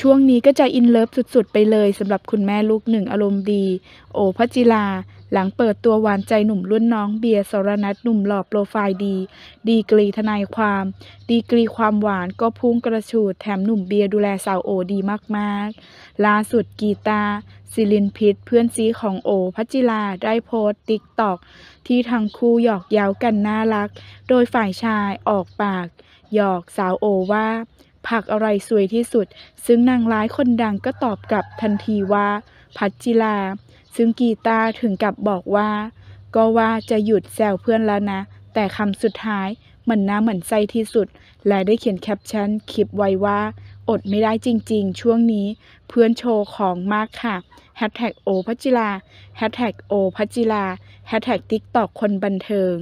ช่วงนี้ก็จะอินเลิฟสุดๆ ไปเลยสำหรับคุณแม่ลูกหนึ่งอารมณ์ดี โอพจิลา หลังเปิดตัวหวานใจหนุ่มรุ่นน้องเบียร์สรนัทหนุ่มหล่อโปรไฟล์ดี ดีกรีทนายความ ดีกรีความหวานก็พุ่งกระฉูดแถมหนุ่มเบียร์ดูแลสาวโอดีมากๆล่าสุดกีตา ซิลินพิษเพื่อนซีของโอพัจิลาได้โพสต์ติ๊กตอกที่ทั้งคู่หยอกเย้ากันน่ารักโดยฝ่ายชายออกปากหยอกสาวโอว่าผักอะไรสวยที่สุด ซึ่งนางร้ายคนดังก็ตอบกลับทันทีว่า พัชจิลา ซึ่งกีตาถึงกับบอกว่า ก็ว่าจะหยุดแซวเพื่อนแล้วนะ แต่คำสุดท้ายมันน่าเหมือนใจที่สุด และได้เขียนแคปชั่นคลิปไว้ว่า อดไม่ได้จริงๆ ช่วงนี้เพื่อนโชว์ของมากค่ะแฮชแท็กโอพัจิลาแฮชแท็กโอพัจิลาแฮชแท็กติ๊กตอกคนบันเทิง